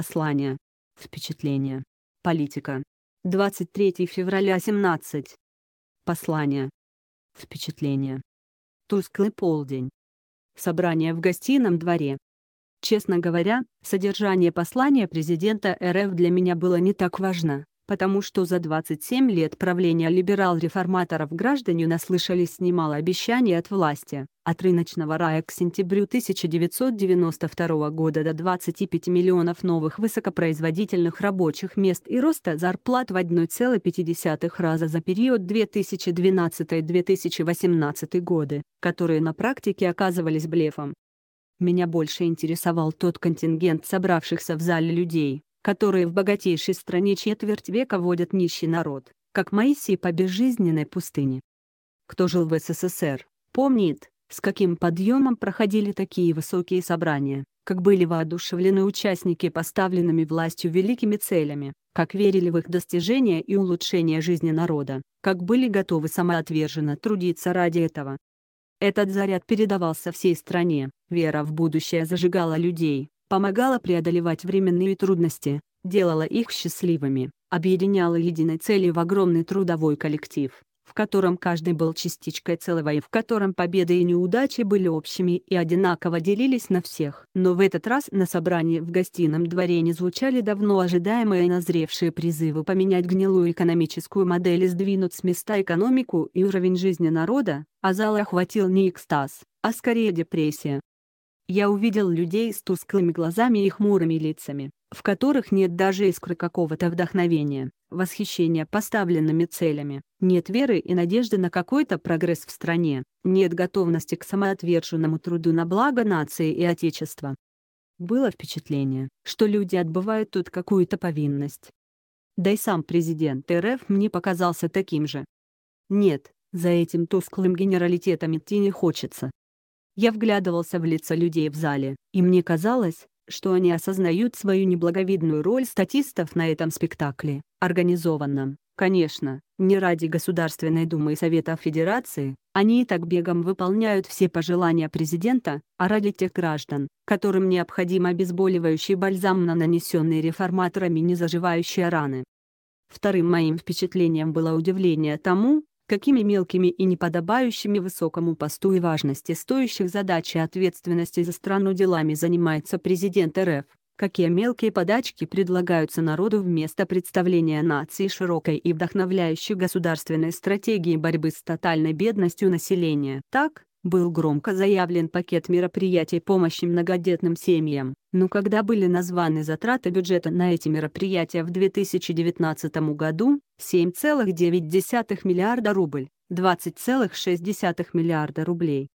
послание. Впечатление. Политика. 23 февраля 17. Послание. Впечатление. Тусклый полдень. Собрание в гостином дворе. Честно говоря, содержание послания президента РФ для меня было не так важно потому что за 27 лет правления либерал-реформаторов граждане наслышались немало обещаний от власти, от рыночного рая к сентябрю 1992 года до 25 миллионов новых высокопроизводительных рабочих мест и роста зарплат в 1,5 раза за период 2012-2018 годы, которые на практике оказывались блефом. Меня больше интересовал тот контингент собравшихся в зале людей, которые в богатейшей стране четверть века водят нищий народ, как Моисей по безжизненной пустыне. Кто жил в СССР, помнит, с каким подъемом проходили такие высокие собрания, как были воодушевлены участники поставленными властью великими целями, как верили в их достижения и улучшение жизни народа, как были готовы самоотверженно трудиться ради этого. Этот заряд передавался всей стране, вера в будущее зажигала людей, помогала преодолевать временные трудности, делала их счастливыми, объединяла единой целью в огромный трудовой коллектив, в котором каждый был частичкой целого и в котором победы и неудачи были общими и одинаково делились на всех. Но в этот раз на собрании в гостином дворе не звучали давно ожидаемые и назревшие призывы поменять гнилую экономическую модель и сдвинуть с места экономику и уровень жизни народа, а зал охватил не экстаз, а скорее депрессия. Я увидел людей с тусклыми глазами и хмурыми лицами, в которых нет даже искры какого-то вдохновения, восхищения поставленными целями, нет веры и надежды на какой-то прогресс в стране, нет готовности к самоотверженному труду на благо нации и Отечества. Было впечатление, что люди отбывают тут какую-то повинность. Да и сам президент РФ мне показался таким же. Нет, за этим тусклым генералитетом идти не хочется. Я вглядывался в лица людей в зале, и мне казалось, что они осознают свою неблаговидную роль статистов на этом спектакле, организованном, конечно, не ради Государственной Думы и Совета Федерации, они и так бегом выполняют все пожелания президента, а ради тех граждан, которым необходим обезболивающий бальзам на нанесенные реформаторами незаживающие раны. Вторым моим впечатлением было удивление тому, какими мелкими и неподобающими высокому посту и важности стоящих задач и ответственности за страну делами занимается президент РФ, какие мелкие подачки предлагаются народу вместо представления нации широкой и вдохновляющей государственной стратегии борьбы с тотальной бедностью населения. Так, был громко заявлен пакет мероприятий помощи многодетным семьям, но когда были названы затраты бюджета на эти мероприятия в 2019 году, 7,9 миллиарда рубль, 20,6 миллиарда рублей.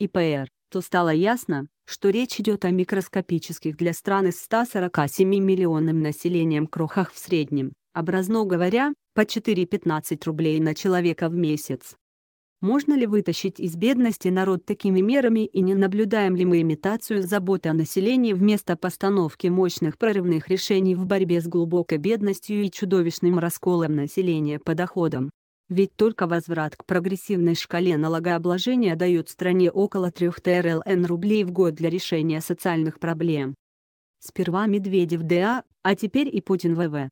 ИПР, то стало ясно, что речь идет о микроскопических для страны с 147 миллионным населением крохах в среднем, образно говоря, по 4,15 рублей на человека в месяц. Можно ли вытащить из бедности народ такими мерами и не наблюдаем ли мы имитацию заботы о населении вместо постановки мощных прорывных решений в борьбе с глубокой бедностью и чудовищным расколом населения по доходам? Ведь только возврат к прогрессивной шкале налогообложения дает стране около 3 ТРЛН рублей в год для решения социальных проблем. Сперва Медведев ДА, а теперь и Путин ВВ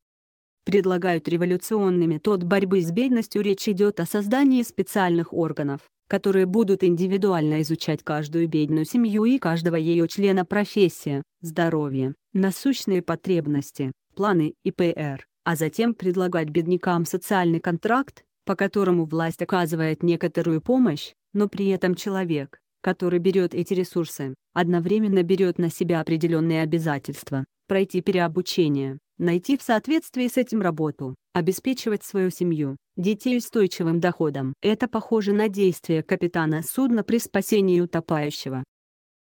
предлагают революционными, то борьбы с бедностью речь идет о создании специальных органов, которые будут индивидуально изучать каждую бедную семью и каждого ее члена профессия, здоровье, насущные потребности, планы и ПР, а затем предлагать беднякам социальный контракт, по которому власть оказывает некоторую помощь, но при этом человек, который берет эти ресурсы, одновременно берет на себя определенные обязательства, пройти переобучение, найти в соответствии с этим работу, обеспечивать свою семью, детей устойчивым доходом. Это похоже на действия капитана судна при спасении утопающего.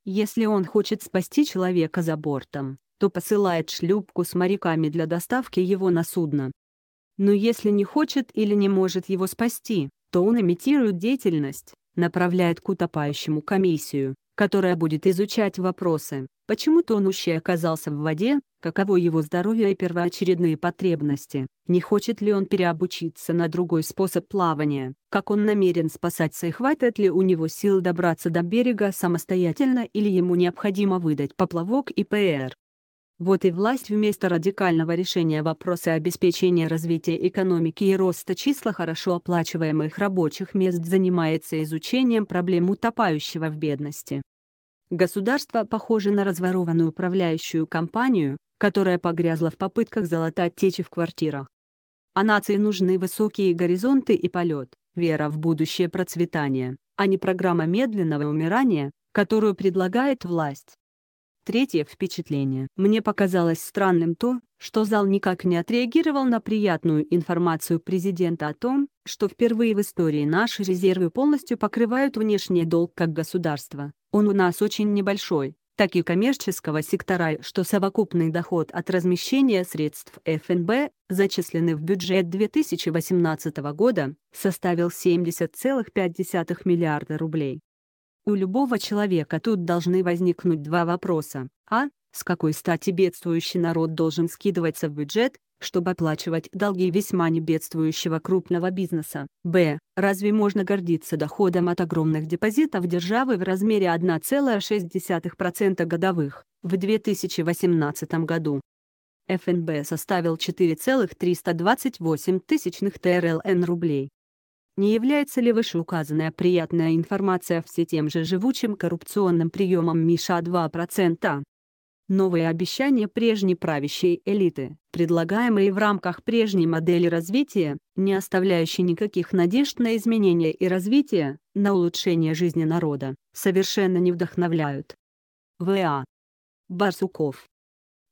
Если он хочет спасти человека за бортом, то посылает шлюпку с моряками для доставки его на судно. Но если не хочет или не может его спасти, то он имитирует деятельность, направляет к утопающему комиссию, которая будет изучать вопросы, почему тонущий оказался в воде, каково его здоровье и первоочередные потребности, не хочет ли он переобучиться на другой способ плавания, как он намерен спасаться и хватает ли у него сил добраться до берега самостоятельно или ему необходимо выдать поплавок и ПР. Вот и власть вместо радикального решения вопроса обеспечения развития экономики и роста числа хорошо оплачиваемых рабочих мест занимается изучением проблем утопающего в бедности. Государство похоже на разворованную управляющую компанию, которая погрязла в попытках залатать течи в квартирах. А нации нужны высокие горизонты и полет, вера в будущее процветание, а не программа медленного умирания, которую предлагает власть. Третье впечатление. Мне показалось странным то, что зал никак не отреагировал на приятную информацию президента о том, что впервые в истории наши резервы полностью покрывают внешний долг как государство. Он у нас очень небольшой, так и коммерческого сектора, что совокупный доход от размещения средств ФНБ, зачисленный в бюджет 2018 года, составил 70,5 миллиарда рублей. У любого человека тут должны возникнуть два вопроса. А. С какой стати бедствующий народ должен скидываться в бюджет, чтобы оплачивать долги весьма небедствующего крупного бизнеса. Б. Разве можно гордиться доходом от огромных депозитов державы в размере 1,6% годовых в 2018 году? ФНБ составил 4,328 тысячных ТРЛН рублей. Не является ли вышеуказанная приятная информация все тем же живучим коррупционным приемом Миша 2%? Новые обещания прежней правящей элиты, предлагаемые в рамках прежней модели развития, не оставляющие никаких надежд на изменения и развитие, на улучшение жизни народа, совершенно не вдохновляют. В.А. Барсуков.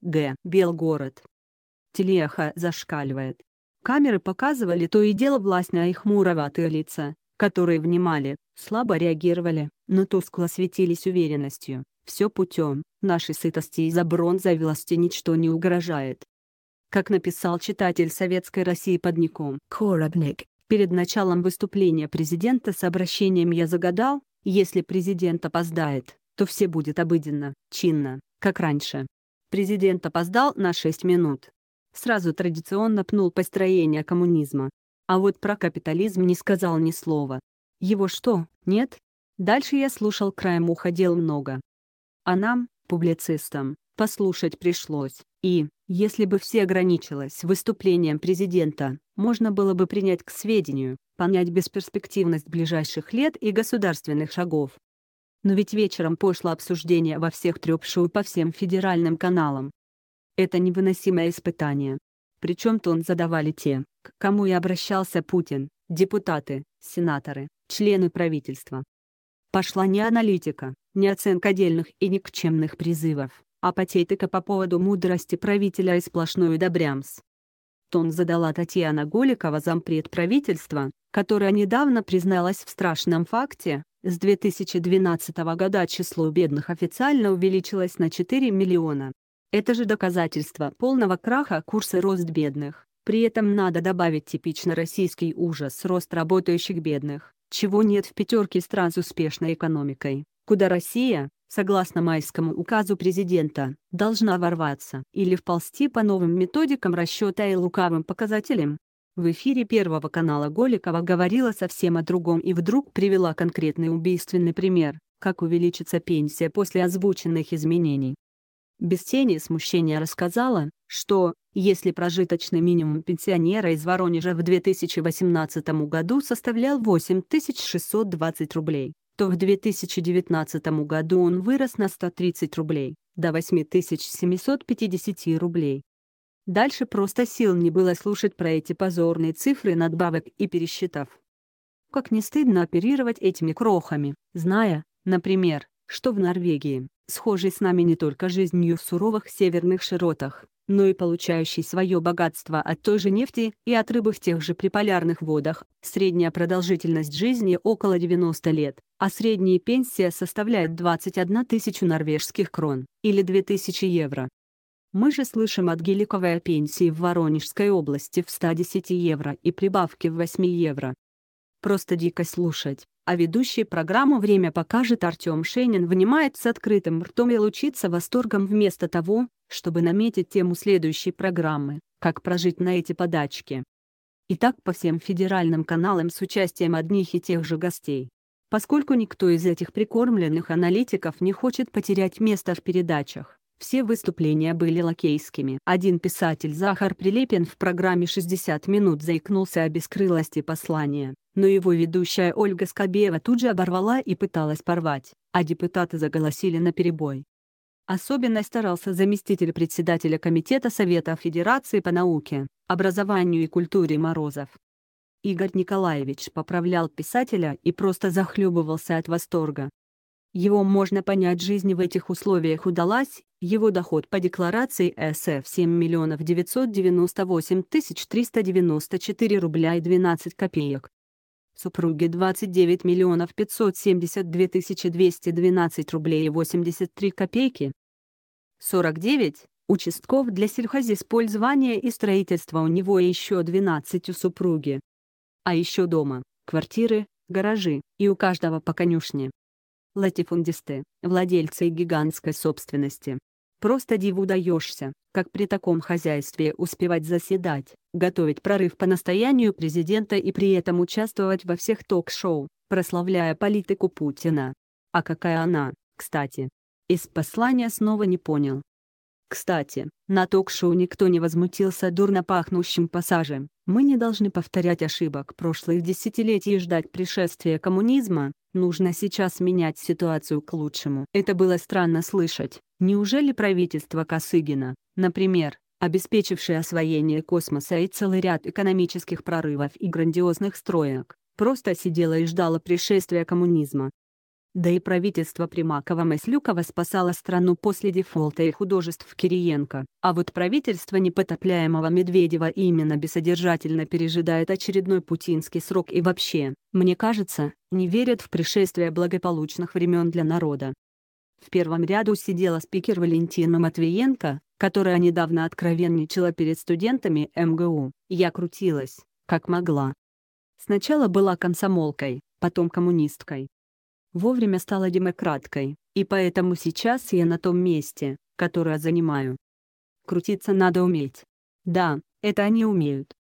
Г. Белгород. Телеха зашкаливает. Камеры показывали то и дело властные и хмуроватые лица, которые внимали, слабо реагировали, но тускло светились уверенностью, все путем, нашей сытости и забронзовелости ничто не угрожает. Как написал читатель Советской России под ником Коробник, перед началом выступления президента с обращением я загадал, если президент опоздает, то все будет обыденно, чинно, как раньше. Президент опоздал на 6 минут. Сразу традиционно пнул построение коммунизма. А вот про капитализм не сказал ни слова. Его что, нет? Дальше я слушал краем уха дел много а нам, публицистам, послушать пришлось. И, если бы все ограничилось выступлением президента, можно было бы принять к сведению, понять бесперспективность ближайших лет и государственных шагов. Но ведь вечером пошло обсуждение во всех трёп по всем федеральным каналам. Это невыносимое испытание. Причем тон задавали те, к кому и обращался Путин, депутаты, сенаторы, члены правительства. Пошла не аналитика, не оценка дельных и никчемных призывов, а патетика по поводу мудрости правителя и сплошную добрямс. Тон задала Татьяна Голикова зампред правительства, которая недавно призналась в страшном факте, с 2012 года число бедных официально увеличилось на 4 миллиона. Это же доказательство полного краха курса рост бедных. При этом надо добавить типично российский ужас рост работающих бедных, чего нет в пятерке стран с успешной экономикой куда Россия, согласно майскому указу президента, должна ворваться или вползти по новым методикам расчета и лукавым показателям. В эфире Первого канала Голикова говорила совсем о другом и вдруг привела конкретный убийственный пример, как увеличится пенсия после озвученных изменений. Без тени смущения рассказала, что, если прожиточный минимум пенсионера из Воронежа в 2018 году составлял 8620 рублей, то в 2019 году он вырос на 130 рублей, до 8750 рублей. Дальше просто сил не было слушать про эти позорные цифры надбавок и пересчитав. Как не стыдно оперировать этими крохами, зная, например, что в Норвегии, схожей с нами не только жизнью в суровых северных широтах, но и получающий свое богатство от той же нефти и от рыбы в тех же приполярных водах. Средняя продолжительность жизни около 90 лет, а средняя пенсия составляет 21 тысячу норвежских крон, или 2000 евро. Мы же слышим от геликовой пенсии в Воронежской области в 110 евро и прибавки в 8 евро. Просто дико слушать. А ведущий программу «Время покажет» Артем Шенин внимает с открытым ртом и лучится восторгом вместо того, чтобы наметить тему следующей программы «Как прожить на эти подачки». Итак, по всем федеральным каналам с участием одних и тех же гостей. Поскольку никто из этих прикормленных аналитиков не хочет потерять место в передачах, все выступления были лакейскими. Один писатель Захар Прилепин в программе «60 минут» заикнулся о бескрылости послания, но его ведущая Ольга Скобеева тут же оборвала и пыталась порвать, а депутаты заголосили на перебой. Особенно старался заместитель председателя Комитета Совета Федерации по науке, образованию и культуре Морозов. Игорь Николаевич поправлял писателя и просто захлебывался от восторга. Его можно понять, жизнь в этих условиях удалась, его доход по декларации СФ 7 миллионов 998 тысяч 394 рубля и 12 копеек. Супруге 29 миллионов 572 тысячи 212 рублей и 83 копейки, 49 участков для сельхозиспользования и строительства у него и еще 12 у супруги. А еще дома, квартиры, гаражи, и у каждого по конюшне. Латифундисты, владельцы гигантской собственности. Просто диву даешься, как при таком хозяйстве успевать заседать, готовить прорыв по настоянию президента и при этом участвовать во всех ток-шоу, прославляя политику Путина. А какая она, кстати? из послания снова не понял. Кстати, на ток-шоу никто не возмутился дурно пахнущим пассажем. Мы не должны повторять ошибок прошлых десятилетий и ждать пришествия коммунизма, нужно сейчас менять ситуацию к лучшему. Это было странно слышать. Неужели правительство Косыгина, например, обеспечившее освоение космоса и целый ряд экономических прорывов и грандиозных строек, просто сидело и ждало пришествия коммунизма? Да и правительство Примакова-Маслюкова спасало страну после дефолта и художеств Кириенко, а вот правительство непотопляемого Медведева именно бессодержательно пережидает очередной путинский срок и вообще, мне кажется, не верят в пришествие благополучных времен для народа. В первом ряду сидела спикер Валентина Матвиенко, которая недавно откровенничала перед студентами МГУ. Я крутилась, как могла. Сначала была комсомолкой, потом коммунисткой, вовремя стала демократкой, и поэтому сейчас я на том месте, которое занимаю. Крутиться надо уметь. Да, это они умеют.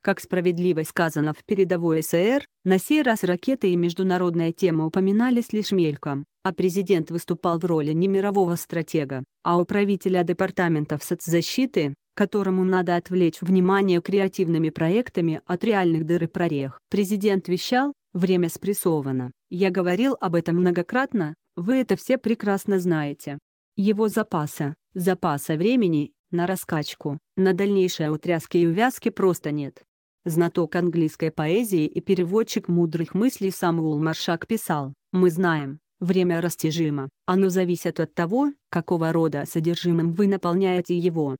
Как справедливо сказано в передовой СССР, на сей раз ракеты и международная тема упоминались лишь мельком, а президент выступал в роли не мирового стратега, а управителя департаментов соцзащиты, которому надо отвлечь внимание креативными проектами от реальных дыр и прорех. Президент вещал, Время спрессовано. Я говорил об этом многократно, вы это все прекрасно знаете. Его запаса, запаса времени, на раскачку, на дальнейшие утряски и увязки просто нет. Знаток английской поэзии и переводчик мудрых мыслей Самуил Маршак писал, «Мы знаем, время растяжимо, оно зависит от того, какого рода содержимым вы наполняете его».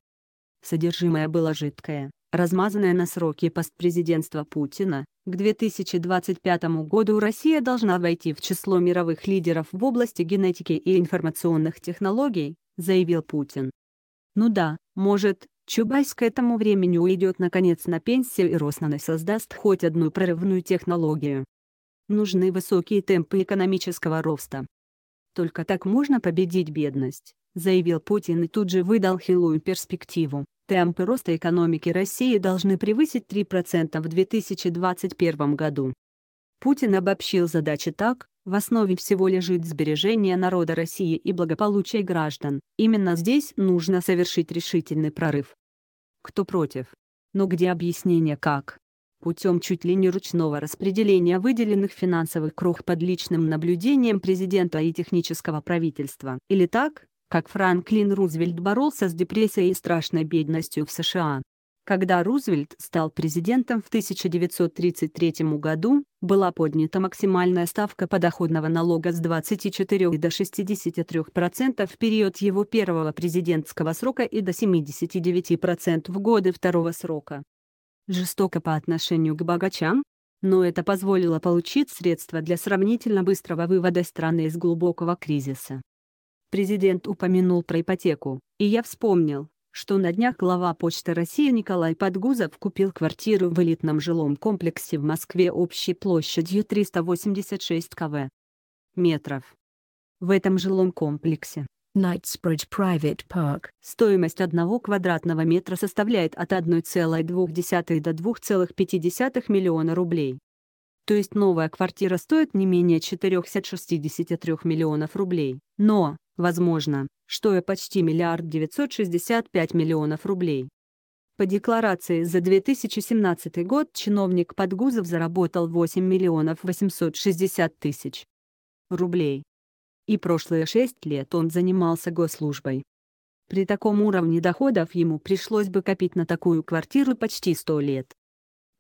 Содержимое было жидкое, размазанная на сроки постпрезидентства Путина, к 2025 году Россия должна войти в число мировых лидеров в области генетики и информационных технологий, заявил Путин. Ну да, может, Чубайс к этому времени уйдет наконец на пенсию и Роснано создаст хоть одну прорывную технологию. Нужны высокие темпы экономического роста. Только так можно победить бедность, заявил Путин и тут же выдал хилую перспективу. Темпы роста экономики России должны превысить 3% в 2021 году. Путин обобщил задачи так, в основе всего лежит сбережение народа России и благополучие граждан. Именно здесь нужно совершить решительный прорыв. Кто против? Но где объяснение как? Путем чуть ли не ручного распределения выделенных финансовых крох под личным наблюдением президента и технического правительства. Или так, как Франклин Рузвельт боролся с депрессией и страшной бедностью в США. Когда Рузвельт стал президентом в 1933 году, была поднята максимальная ставка подоходного налога с 24 до 63% в период его первого президентского срока и до 79% в годы второго срока. Жестоко по отношению к богачам, но это позволило получить средства для сравнительно быстрого вывода страны из глубокого кризиса. Президент упомянул про ипотеку, и я вспомнил, что на днях глава Почты России Николай Подгузов купил квартиру в элитном жилом комплексе в Москве общей площадью 386 кв. метров. В этом жилом комплексе Knightsbridge Private Park. Стоимость одного квадратного метра составляет от 1,2 до 2,5 миллиона рублей. То есть новая квартира стоит не менее 463 миллионов рублей. Но, возможно, что и почти миллиард 965 миллионов рублей. По декларации за 2017 год чиновник Подгузов заработал 8 миллионов 860 тысяч рублей. И прошлые шесть лет он занимался госслужбой. При таком уровне доходов ему пришлось бы копить на такую квартиру почти 100 лет.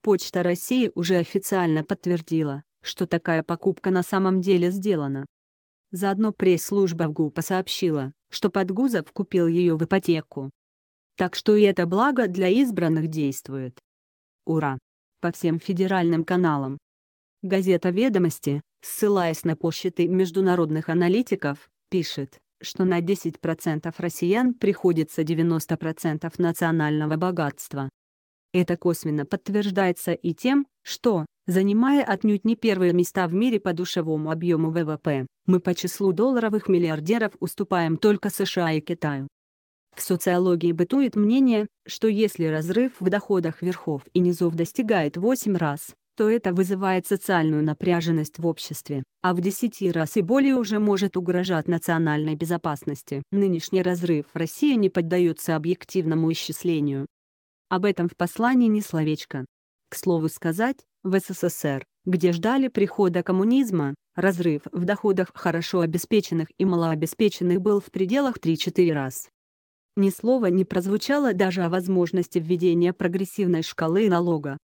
Почта России уже официально подтвердила, что такая покупка на самом деле сделана. Заодно пресс-служба ВГУПа сообщила, что Подгузов купил ее в ипотеку. Так что и это благо для избранных действует. Ура! По всем федеральным каналам. Газета «Ведомости», ссылаясь на посчеты международных аналитиков, пишет, что на 10% россиян приходится 90% национального богатства. Это косвенно подтверждается и тем, что, занимая отнюдь не первые места в мире по душевому объему ВВП, мы по числу долларовых миллиардеров уступаем только США и Китаю. В социологии бытует мнение, что если разрыв в доходах верхов и низов достигает 8 раз, то это вызывает социальную напряженность в обществе, а в 10 раз и более уже может угрожать национальной безопасности. Нынешний разрыв в России не поддается объективному исчислению. Об этом в послании ни словечко. К слову сказать, в СССР, где ждали прихода коммунизма, разрыв в доходах хорошо обеспеченных и малообеспеченных был в пределах 3-4 раз. Ни слова не прозвучало даже о возможности введения прогрессивной шкалы налога.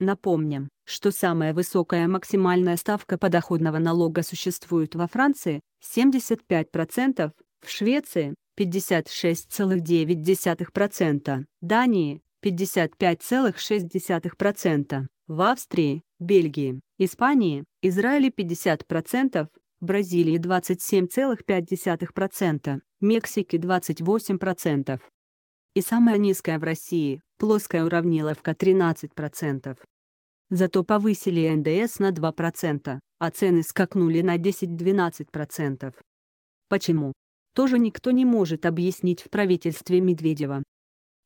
Напомним, что самая высокая максимальная ставка подоходного налога существует во Франции – 75%, в Швеции – 56,9%, Дании 55,6%, в Австрии, Бельгии, Испании, Израиле 50%, Бразилии 27,5%, Мексике 28%. И самая низкая в России, плоская уравниловка 13%. Зато повысили НДС на 2%, а цены скакнули на 10-12%. Почему? Тоже никто не может объяснить в правительстве Медведева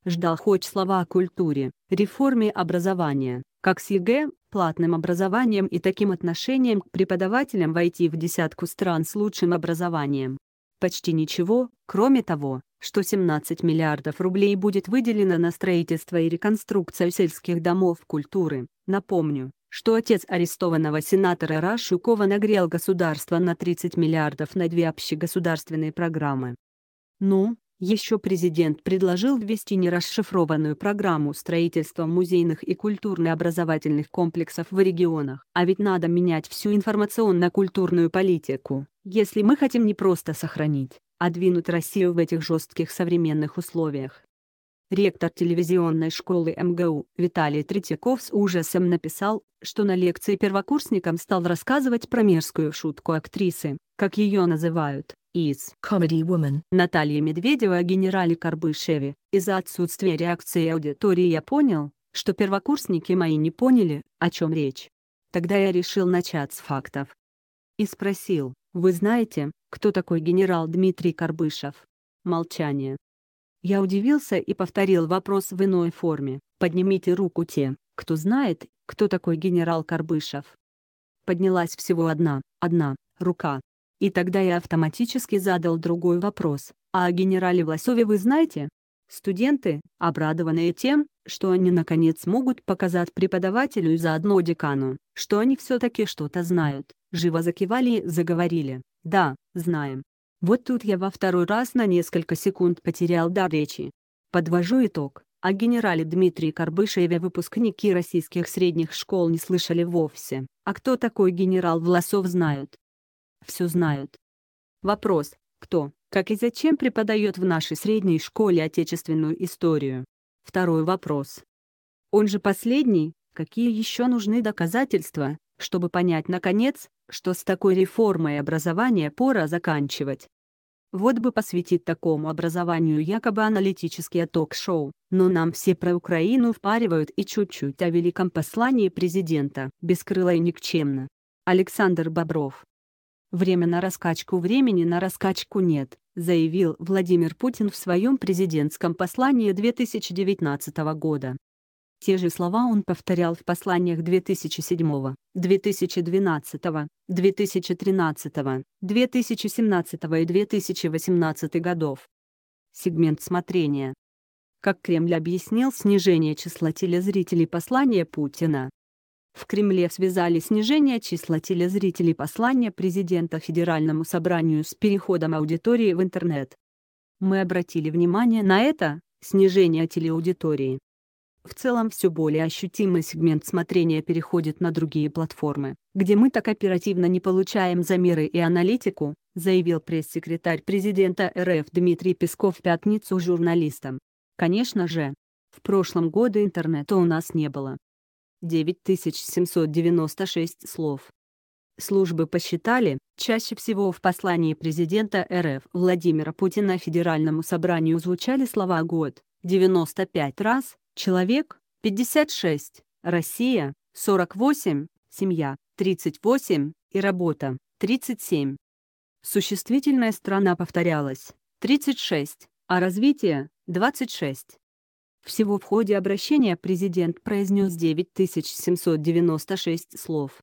ждал хоть слова о культуре, реформе образования, как с ЕГЭ, платным образованием и таким отношением к преподавателям войти в десятку стран с лучшим образованием. Почти ничего, кроме того, что 17 миллиардов рублей будет выделено на строительство и реконструкцию сельских домов культуры. Напомню, что отец арестованного сенатора Рашукова нагрел государство на 30 миллиардов на две общегосударственные программы. Ну, еще президент предложил ввести нерасшифрованную программу строительства музейных и культурно-образовательных комплексов в регионах. А ведь надо менять всю информационно-культурную политику, если мы хотим не просто сохранить, а двинуть Россию в этих жестких современных условиях. Ректор телевизионной школы МГУ Виталий Третьяков с ужасом написал, что на лекции первокурсникам стал рассказывать про мерзкую шутку актрисы, как ее называют, из Comedy Woman Натальи Медведева о генерале Карбышеве. Из-за отсутствия реакции аудитории я понял, что первокурсники мои не поняли, о чем речь. Тогда я решил начать с фактов. И спросил, вы знаете, кто такой генерал Дмитрий Карбышев? Молчание. Я удивился и повторил вопрос в иной форме. Поднимите руку те, кто знает, кто такой генерал Карбышев. Поднялась всего одна, одна, рука. И тогда я автоматически задал другой вопрос, а о генерале Власове вы знаете? Студенты, обрадованные тем, что они наконец могут показать преподавателю и заодно декану, что они все-таки что-то знают, живо закивали и заговорили, да, знаем. Вот тут я во второй раз на несколько секунд потерял дар речи. Подвожу итог. О «А, генерале Дмитрии Карбышеве выпускники российских средних школ не слышали вовсе, а кто такой генерал Власов знают все знают. Вопрос, кто, как и зачем преподает в нашей средней школе отечественную историю? Второй вопрос. Он же последний, какие еще нужны доказательства, чтобы понять, наконец, что с такой реформой образования пора заканчивать. Вот бы посвятить такому образованию якобы аналитические ток-шоу, но нам все про Украину впаривают и чуть-чуть о великом послании президента, бескрыло и никчемно. Александр Бобров Время на раскачку времени на раскачку нет, заявил Владимир Путин в своем президентском послании 2019 года. Те же слова он повторял в посланиях 2007, 2012, 2013, 2017 и 2018 годов. Сегмент смотрения. Как Кремль объяснил снижение числа телезрителей послания Путина, в Кремле связали снижение числа телезрителей послания президента Федеральному собранию с переходом аудитории в интернет. Мы обратили внимание на это, снижение телеаудитории. В целом все более ощутимый сегмент смотрения переходит на другие платформы, где мы так оперативно не получаем замеры и аналитику, заявил пресс-секретарь президента РФ Дмитрий Песков в пятницу журналистам. Конечно же, в прошлом году интернета у нас не было. 9796 слов. Службы посчитали, чаще всего в послании президента РФ Владимира Путина Федеральному собранию звучали слова «год» 95 раз, «человек» 56, «Россия» 48, «семья» 38 и «работа» 37. Существительная страна повторялась 36, а развитие 26. Всего в ходе обращения президент произнес 9796 слов.